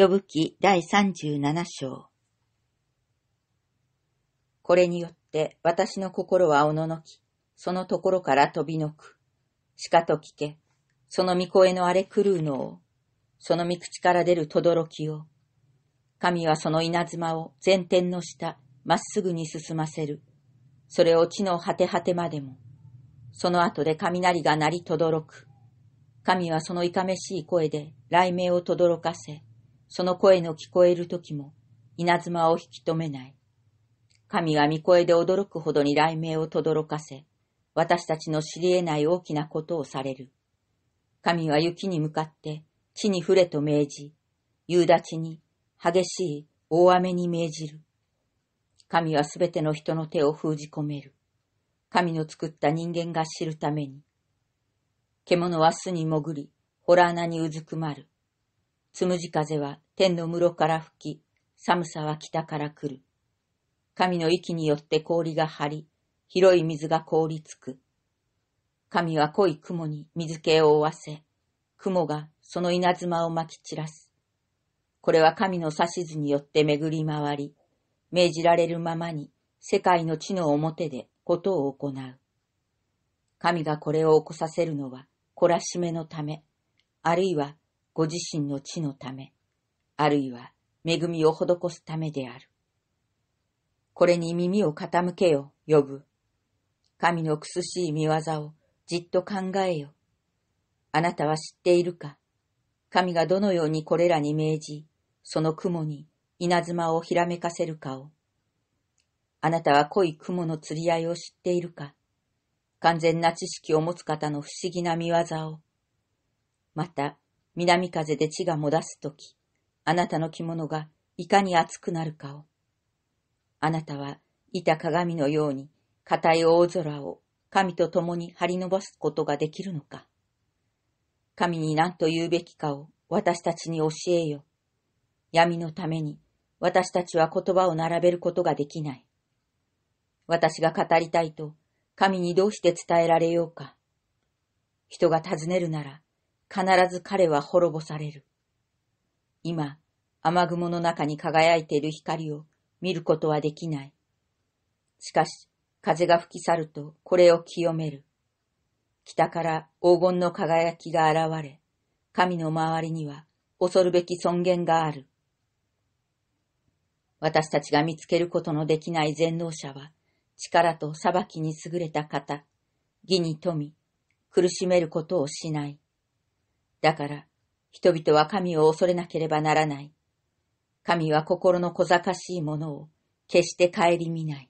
呼ぶ記第37章。これによって私の心はおののき、そのところから飛びのく。しかと聞け、その御声の荒れ狂うのを、その御口から出る轟きを。神はその稲妻を前天の下、まっすぐに進ませる。それを地の果て果てまでも。その後で雷が鳴り轟く。神はそのいかめしい声で雷鳴を轟かせ、その声の聞こえる時も、稲妻を引き止めない。神が見声で驚くほどに雷鳴を轟かせ、私たちの知り得ない大きなことをされる。神は雪に向かって地に触れと命じ、夕立に激しい大雨に命じる。神はすべての人の手を封じ込める。神の作った人間が知るために。獣は巣に潜り、洞穴にうずくまる。つむじ風は天の室から吹き、寒さは北から来る。神の息によって氷が張り、広い水が凍りつく。神は濃い雲に水気を負わせ、雲がその稲妻をまき散らす。これは神の指図によって巡り回り、命じられるままに世界の地の表でことを行う。神がこれを起こさせるのは懲らしめのため、あるいはご自身の地のため、あるいは恵みを施すためである。これに耳を傾けよ、呼ぶ。神の苦しい見業をじっと考えよ。あなたは知っているか神がどのようにこれらに命じ、その雲に稲妻をひらめかせるかを。あなたは濃い雲の釣り合いを知っているか完全な知識を持つ方の不思議な見業を。また、南風で血がもだすとき、あなたの着物がいかに熱くなるかを。あなたは、いた鏡のように、固い大空を神と共に張り伸ばすことができるのか。神に何と言うべきかを私たちに教えよ。闇のために私たちは言葉を並べることができない。私が語りたいと神にどうして伝えられようか。人が尋ねるなら必ず彼は滅ぼされる。今、雨雲の中に輝いている光を見ることはできない。しかし、風が吹き去るとこれを清める。北から黄金の輝きが現れ、神の周りには恐るべき尊厳がある。私たちが見つけることのできない全能者は、力と裁きに優れた方、義に富み、苦しめることをしない。だから、人々は神を恐れなければならない。神は心の小賢しいものを決して顧みない。